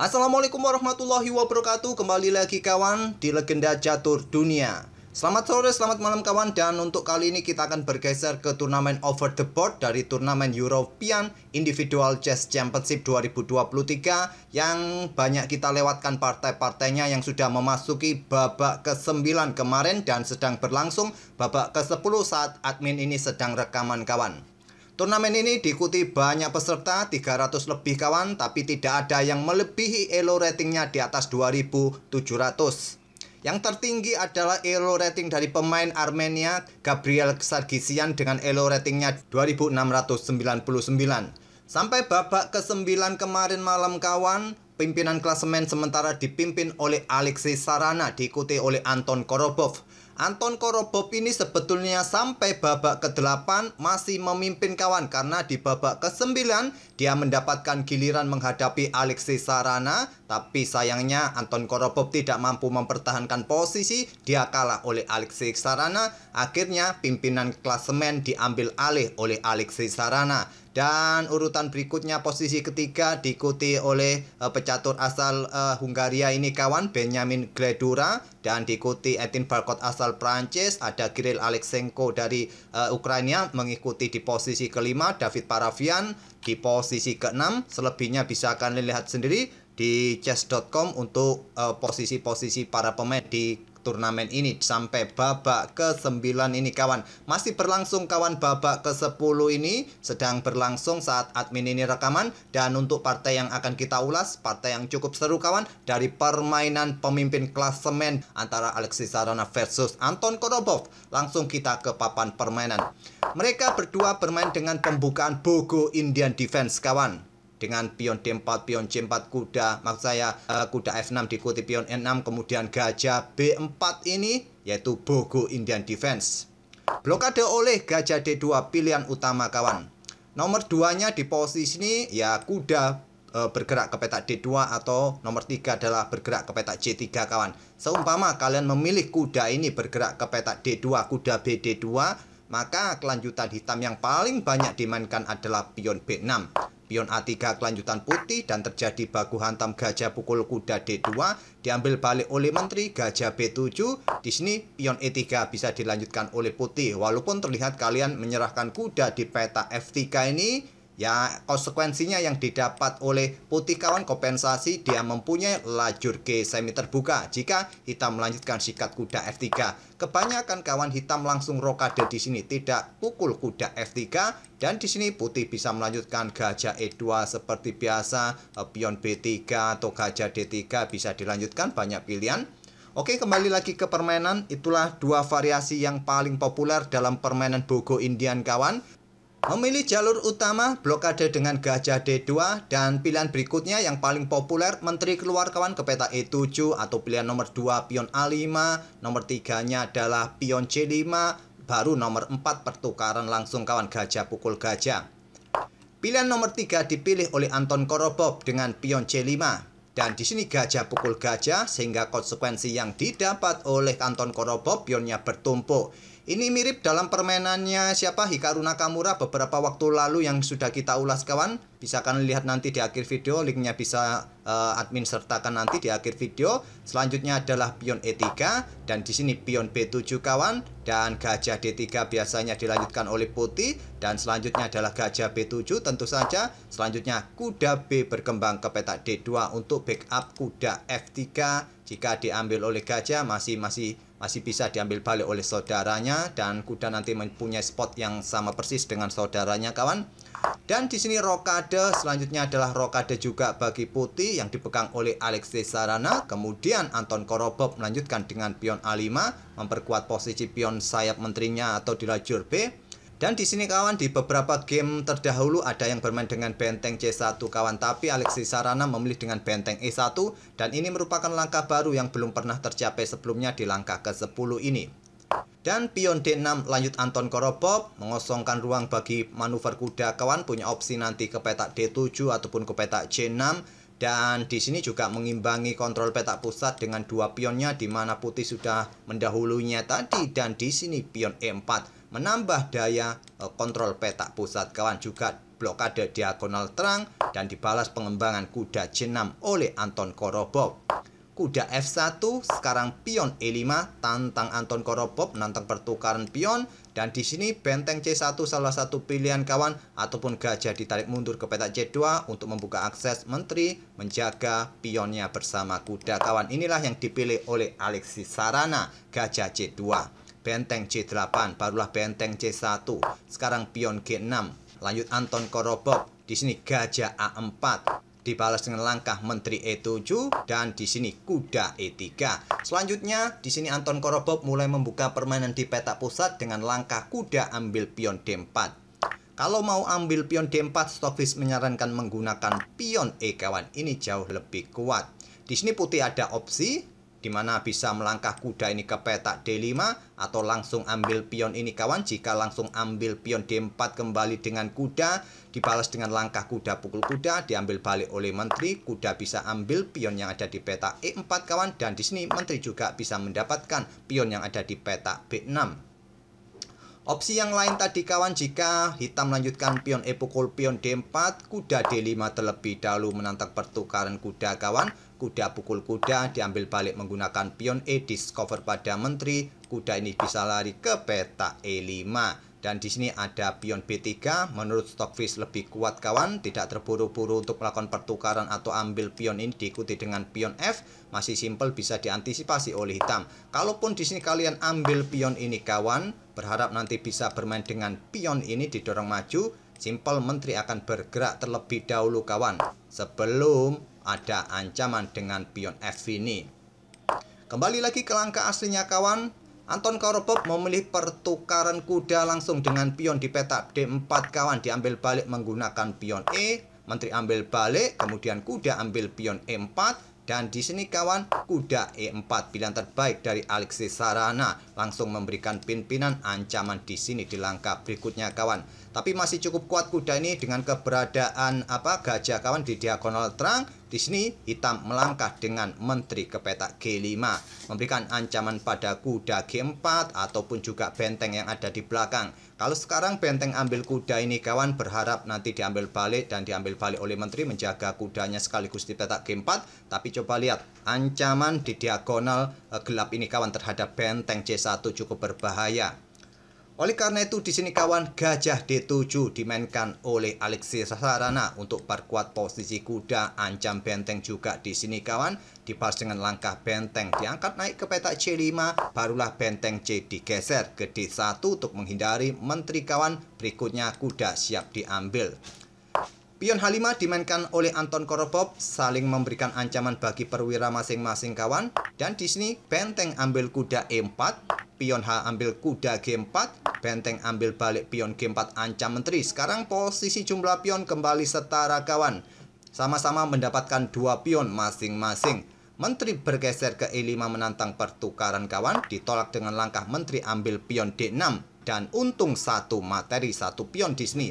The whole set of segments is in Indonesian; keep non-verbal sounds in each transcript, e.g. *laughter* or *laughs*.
Assalamualaikum warahmatullahi wabarakatuh Kembali lagi kawan di Legenda Catur Dunia Selamat sore, selamat malam kawan Dan untuk kali ini kita akan bergeser ke turnamen over the board Dari turnamen European Individual Chess Championship 2023 Yang banyak kita lewatkan partai-partainya Yang sudah memasuki babak ke-9 kemarin Dan sedang berlangsung babak ke-10 saat admin ini sedang rekaman kawan Turnamen ini diikuti banyak peserta 300 lebih kawan tapi tidak ada yang melebihi elo ratingnya di atas 2700. Yang tertinggi adalah elo rating dari pemain Armenia Gabriel Sargisian dengan elo ratingnya 2699. Sampai babak ke-9 kemarin malam kawan, pimpinan klasemen sementara dipimpin oleh Alexei Sarana diikuti oleh Anton Korobov. Anton Korobov ini sebetulnya sampai babak ke-8 masih memimpin kawan karena di babak ke-9 dia mendapatkan giliran menghadapi Alexei Sarana tapi sayangnya Anton Korobov tidak mampu mempertahankan posisi dia kalah oleh Alexei Sarana akhirnya pimpinan klasemen diambil alih oleh Alexei Sarana dan urutan berikutnya posisi ketiga diikuti oleh uh, pecatur asal uh, Hungaria ini kawan Benjamin Gledura dan diikuti Etin Barkot asal Prancis, ada Kirill Alexenko dari uh, Ukraina mengikuti di posisi kelima, David Paravian di posisi keenam. Selebihnya bisa kalian lihat sendiri di chess.com untuk posisi-posisi uh, posisi -posisi para pemain di turnamen ini sampai babak ke-9 ini kawan. Masih berlangsung kawan babak ke-10 ini sedang berlangsung saat admin ini rekaman dan untuk partai yang akan kita ulas partai yang cukup seru kawan dari permainan pemimpin klasemen antara Alexis Sarana versus Anton Korobov. Langsung kita ke papan permainan. Mereka berdua bermain dengan pembukaan Bogo Indian Defense kawan dengan pion D4, pion C4 kuda, maksud saya uh, kuda F6 diikuti pion N6, kemudian gajah B4 ini yaitu Bogo Indian Defense. Blokade oleh gajah D2 pilihan utama kawan. Nomor 2-nya di posisi ini ya kuda eh, bergerak ke petak D2 atau nomor 3 adalah bergerak ke petak C3 kawan. Seumpama kalian memilih kuda ini bergerak ke petak D2, kuda BD2, maka kelanjutan hitam yang paling banyak dimainkan adalah pion B6. Pion A3 kelanjutan putih dan terjadi baku hantam gajah pukul kuda D2 diambil balik oleh menteri gajah B7 di sini pion E3 bisa dilanjutkan oleh putih walaupun terlihat kalian menyerahkan kuda di peta F3 ini Ya, konsekuensinya yang didapat oleh putih kawan kompensasi dia mempunyai lajur G semi terbuka jika hitam melanjutkan sikat kuda F3. Kebanyakan kawan hitam langsung rokade di sini tidak pukul kuda F3 dan di sini putih bisa melanjutkan gajah E2 seperti biasa, eh, pion B3 atau gajah D3 bisa dilanjutkan banyak pilihan. Oke kembali lagi ke permainan Itulah dua variasi yang paling populer dalam permainan Bogo Indian kawan Memilih jalur utama blokade dengan gajah D2 dan pilihan berikutnya yang paling populer Menteri keluar kawan ke peta E7 atau pilihan nomor 2 pion A5, nomor 3-nya adalah pion C5, baru nomor 4 pertukaran langsung kawan gajah pukul gajah. Pilihan nomor 3 dipilih oleh Anton Korobov dengan pion C5. Dan di sini gajah pukul gajah sehingga konsekuensi yang didapat oleh Anton Korobov pionnya bertumpuk. Ini mirip dalam permainannya siapa Hikaru Nakamura beberapa waktu lalu yang sudah kita ulas kawan bisa kalian lihat nanti di akhir video linknya bisa uh, admin sertakan nanti di akhir video selanjutnya adalah pion E3 dan di sini pion B7 kawan dan gajah D3 biasanya dilanjutkan oleh putih dan selanjutnya adalah gajah B7 tentu saja selanjutnya kuda B berkembang ke petak D2 untuk backup kuda F3 jika diambil oleh gajah masih masih masih bisa diambil balik oleh saudaranya dan kuda nanti mempunyai spot yang sama persis dengan saudaranya kawan dan di sini rokade selanjutnya adalah rokade juga bagi putih yang dipegang oleh Alexei Sarana. Kemudian Anton Korobov melanjutkan dengan pion A5 memperkuat posisi pion sayap menterinya atau di lajur B. Dan di sini kawan di beberapa game terdahulu ada yang bermain dengan benteng C1 kawan tapi Alexei Sarana memilih dengan benteng E1 dan ini merupakan langkah baru yang belum pernah tercapai sebelumnya di langkah ke-10 ini. Dan pion D6 lanjut Anton Korobov mengosongkan ruang bagi manuver kuda kawan punya opsi nanti ke petak D7 ataupun ke petak C6 dan di sini juga mengimbangi kontrol petak pusat dengan dua pionnya di mana putih sudah mendahulunya tadi dan di sini pion E4 menambah daya eh, kontrol petak pusat kawan juga blokade diagonal terang dan dibalas pengembangan kuda C6 oleh Anton Korobov kuda F1, sekarang pion E5, tantang Anton Korobov nantang pertukaran pion, dan di sini benteng C1 salah satu pilihan kawan ataupun gajah ditarik mundur ke petak C2 untuk membuka akses menteri menjaga pionnya bersama kuda kawan. Inilah yang dipilih oleh Alexis Sarana, gajah C2. Benteng C8, barulah benteng C1. Sekarang pion G6, lanjut Anton Korobov di sini gajah A4, dibalas dengan langkah menteri E7 dan di sini kuda E3. Selanjutnya di sini Anton Korobov mulai membuka permainan di peta pusat dengan langkah kuda ambil pion D4. Kalau mau ambil pion D4, Stockfish menyarankan menggunakan pion E kawan. Ini jauh lebih kuat. Di sini putih ada opsi di mana bisa melangkah kuda ini ke petak D5 atau langsung ambil pion ini kawan. Jika langsung ambil pion D4 kembali dengan kuda, dibalas dengan langkah kuda pukul kuda, diambil balik oleh menteri, kuda bisa ambil pion yang ada di petak E4 kawan. Dan di sini menteri juga bisa mendapatkan pion yang ada di petak B6. Opsi yang lain tadi kawan jika hitam melanjutkan pion E pukul pion D4, kuda D5 terlebih dahulu menantang pertukaran kuda kawan. Kuda pukul kuda diambil balik menggunakan pion E discover pada menteri. Kuda ini bisa lari ke peta E5. Dan di sini ada pion B3, menurut Stockfish lebih kuat kawan, tidak terburu-buru untuk melakukan pertukaran atau ambil pion ini diikuti dengan pion F, masih simple bisa diantisipasi oleh hitam. Kalaupun di sini kalian ambil pion ini kawan, berharap nanti bisa bermain dengan pion ini didorong maju, simple menteri akan bergerak terlebih dahulu kawan, sebelum ada ancaman dengan pion f ini. Kembali lagi ke langkah aslinya kawan. Anton Korobok memilih pertukaran kuda langsung dengan pion di peta D4 kawan diambil balik menggunakan pion E. Menteri ambil balik, kemudian kuda ambil pion E4 dan di sini kawan kuda E4 pilihan terbaik dari Alexis Sarana langsung memberikan pimpinan ancaman di sini di langkah berikutnya kawan tapi masih cukup kuat kuda ini dengan keberadaan apa gajah kawan di diagonal terang di sini hitam melangkah dengan menteri ke petak G5 memberikan ancaman pada kuda G4 ataupun juga benteng yang ada di belakang kalau sekarang benteng ambil kuda ini kawan berharap nanti diambil balik dan diambil balik oleh menteri menjaga kudanya sekaligus di petak G4 tapi coba lihat ancaman di diagonal eh, gelap ini kawan terhadap benteng C1 cukup berbahaya oleh karena itu di sini kawan gajah D7 dimainkan oleh Alexis Sasarana untuk perkuat posisi kuda ancam benteng juga di sini kawan dipas dengan langkah benteng diangkat naik ke petak C5 barulah benteng C digeser ke D1 untuk menghindari menteri kawan berikutnya kuda siap diambil. Pion H5 dimainkan oleh Anton Koropov saling memberikan ancaman bagi perwira masing-masing kawan dan di sini benteng ambil kuda E4 pion H ambil kuda G4, benteng ambil balik pion G4 ancam menteri. Sekarang posisi jumlah pion kembali setara kawan. Sama-sama mendapatkan dua pion masing-masing. Menteri bergeser ke E5 menantang pertukaran kawan, ditolak dengan langkah menteri ambil pion D6 dan untung satu materi satu pion di sini.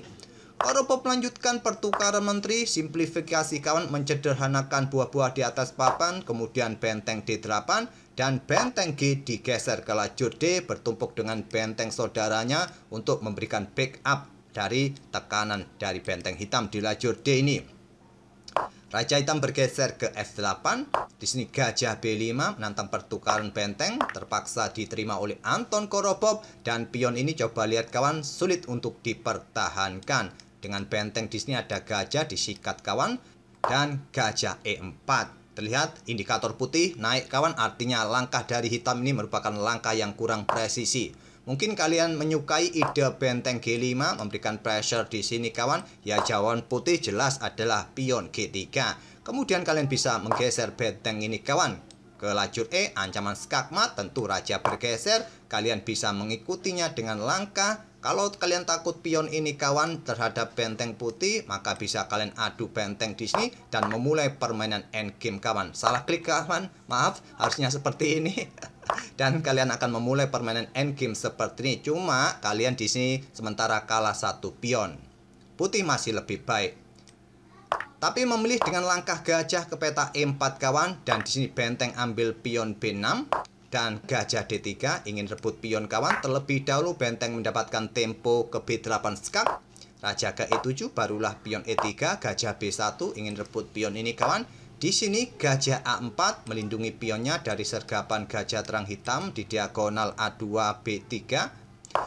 Oropop melanjutkan pertukaran menteri, simplifikasi kawan mencederhanakan buah-buah di atas papan, kemudian benteng D8, dan benteng G digeser ke lajur D bertumpuk dengan benteng saudaranya untuk memberikan backup dari tekanan dari benteng hitam di lajur D ini. Raja hitam bergeser ke F8, di sini gajah B5 menantang pertukaran benteng, terpaksa diterima oleh Anton Korobov, dan pion ini coba lihat kawan, sulit untuk dipertahankan. Dengan benteng di sini ada gajah disikat kawan, dan gajah E4. Terlihat indikator putih naik kawan artinya langkah dari hitam ini merupakan langkah yang kurang presisi. Mungkin kalian menyukai ide benteng G5 memberikan pressure di sini kawan. Ya jawaban putih jelas adalah pion G3. Kemudian kalian bisa menggeser benteng ini kawan ke lajur E ancaman skakmat tentu raja bergeser kalian bisa mengikutinya dengan langkah kalau kalian takut pion ini kawan terhadap benteng putih, maka bisa kalian adu benteng di sini dan memulai permainan endgame kawan. Salah klik kawan, maaf, harusnya seperti ini. *laughs* dan kalian akan memulai permainan endgame seperti ini. Cuma kalian di sini sementara kalah satu pion. Putih masih lebih baik. Tapi memilih dengan langkah gajah ke peta E4 kawan dan di sini benteng ambil pion B6 dan gajah D3 ingin rebut pion kawan terlebih dahulu benteng mendapatkan tempo ke B8 skak Raja ke E7 barulah pion E3 gajah B1 ingin rebut pion ini kawan di sini gajah A4 melindungi pionnya dari sergapan gajah terang hitam di diagonal A2 B3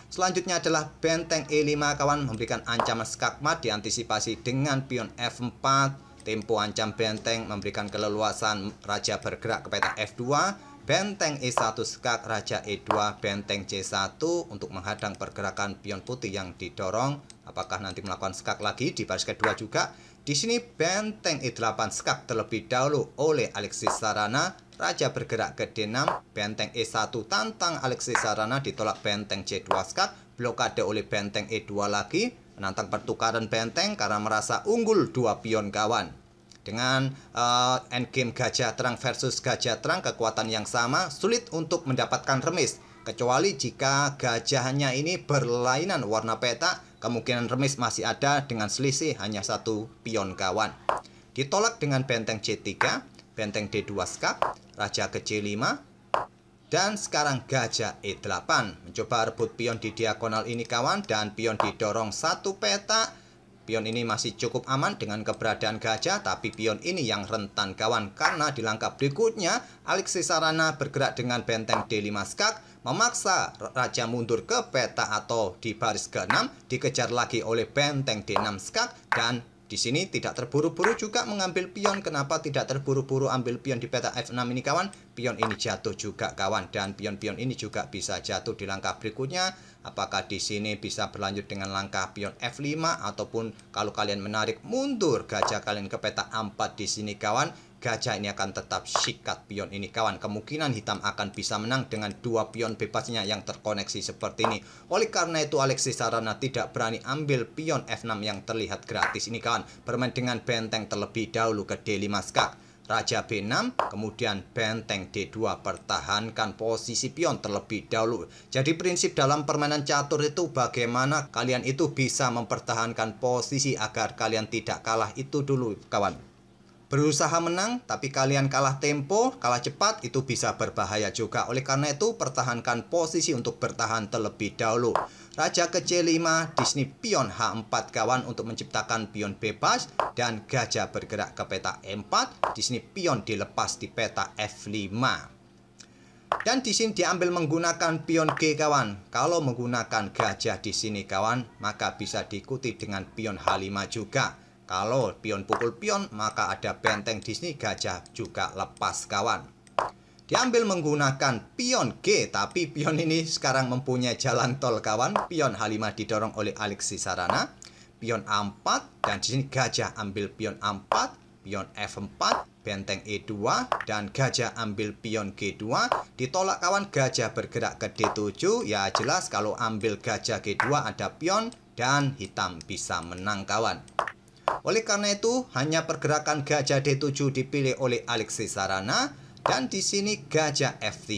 Selanjutnya adalah benteng E5 kawan memberikan ancaman skakmat diantisipasi dengan pion F4 Tempo ancam benteng memberikan keleluasan raja bergerak ke peta F2 Benteng E1 skak Raja E2, benteng C1 untuk menghadang pergerakan pion putih yang didorong. Apakah nanti melakukan skak lagi di baris kedua juga? Di sini benteng E8 skak terlebih dahulu oleh Alexis Sarana. Raja bergerak ke D6, benteng E1 tantang Alexis Sarana ditolak benteng C2 skak. Blokade oleh benteng E2 lagi, menantang pertukaran benteng karena merasa unggul dua pion kawan. Dengan uh, endgame gajah terang versus gajah terang kekuatan yang sama sulit untuk mendapatkan remis kecuali jika gajahnya ini berlainan warna peta kemungkinan remis masih ada dengan selisih hanya satu pion kawan ditolak dengan benteng C3 benteng D2 skak, raja ke C5 dan sekarang gajah E8 mencoba rebut pion di diagonal ini kawan dan pion didorong satu peta Pion ini masih cukup aman dengan keberadaan gajah, tapi pion ini yang rentan kawan karena di langkah berikutnya Alexis Sarana bergerak dengan benteng D5 skak memaksa raja mundur ke peta atau di baris ke-6 dikejar lagi oleh benteng D6 skak dan di sini tidak terburu-buru juga mengambil pion. Kenapa tidak terburu-buru ambil pion di peta F6 ini kawan? Pion ini jatuh juga kawan. Dan pion-pion ini juga bisa jatuh di langkah berikutnya. Apakah di sini bisa berlanjut dengan langkah pion F5 ataupun kalau kalian menarik mundur gajah kalian ke peta A4 di sini kawan Gajah ini akan tetap sikat pion ini kawan. Kemungkinan hitam akan bisa menang dengan dua pion bebasnya yang terkoneksi seperti ini. Oleh karena itu Alexis Sarana tidak berani ambil pion F6 yang terlihat gratis ini kawan. Bermain dengan benteng terlebih dahulu ke D5 skak. Raja B6, kemudian benteng D2, pertahankan posisi pion terlebih dahulu. Jadi prinsip dalam permainan catur itu bagaimana kalian itu bisa mempertahankan posisi agar kalian tidak kalah itu dulu kawan. Berusaha menang, tapi kalian kalah tempo, kalah cepat, itu bisa berbahaya juga. Oleh karena itu, pertahankan posisi untuk bertahan terlebih dahulu. Raja ke C5, Disney pion H4 kawan untuk menciptakan pion bebas, dan gajah bergerak ke peta E4, Disney pion dilepas di peta F5. Dan di sini diambil menggunakan pion G kawan. Kalau menggunakan gajah di sini kawan, maka bisa diikuti dengan pion H5 juga. Kalau pion pukul pion, maka ada benteng di sini, gajah juga lepas kawan. Diambil menggunakan pion G, tapi pion ini sekarang mempunyai jalan tol kawan. Pion H5 didorong oleh Alexis Sarana. Pion A4, dan di sini gajah ambil pion A4, pion F4, benteng E2, dan gajah ambil pion G2. Ditolak kawan gajah bergerak ke D7, ya jelas kalau ambil gajah G2 ada pion, dan hitam bisa menang kawan. Oleh karena itu, hanya pergerakan gajah D7 dipilih oleh Alexis Sarana dan di sini gajah F3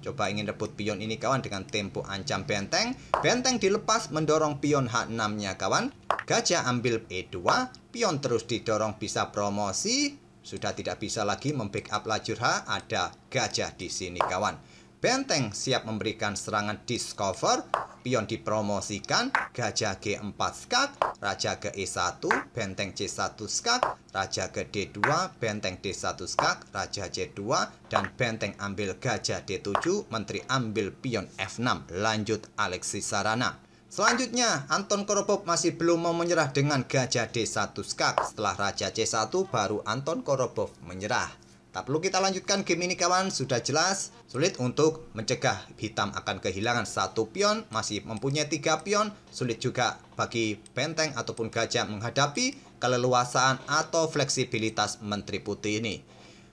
coba ingin rebut pion ini kawan dengan tempo ancam benteng. Benteng dilepas mendorong pion H6-nya kawan. Gajah ambil E2, pion terus didorong bisa promosi. Sudah tidak bisa lagi membackup lajur H, ada gajah di sini kawan. Benteng siap memberikan serangan discover, pion dipromosikan, gajah G4 skak, raja ke E1, benteng C1 skak, raja ke D2, benteng D1 skak, raja C2, dan benteng ambil gajah D7, menteri ambil pion F6. Lanjut Alexis Sarana. Selanjutnya, Anton Koropov masih belum mau menyerah dengan gajah D1 skak. Setelah raja C1, baru Anton Koropov menyerah. Tak perlu kita lanjutkan game ini kawan, sudah jelas sulit untuk mencegah hitam akan kehilangan satu pion, masih mempunyai tiga pion, sulit juga bagi benteng ataupun gajah menghadapi keleluasaan atau fleksibilitas menteri putih ini.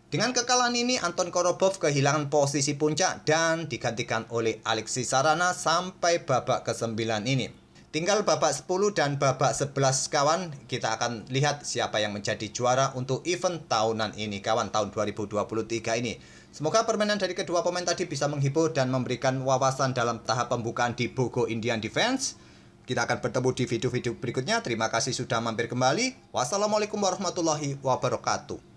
Dengan kekalahan ini, Anton Korobov kehilangan posisi puncak dan digantikan oleh Alexis Sarana sampai babak kesembilan ini. Tinggal babak 10 dan babak 11 kawan, kita akan lihat siapa yang menjadi juara untuk event tahunan ini kawan tahun 2023 ini. Semoga permainan dari kedua pemain tadi bisa menghibur dan memberikan wawasan dalam tahap pembukaan di Bogo Indian Defense. Kita akan bertemu di video-video berikutnya. Terima kasih sudah mampir kembali. Wassalamualaikum warahmatullahi wabarakatuh.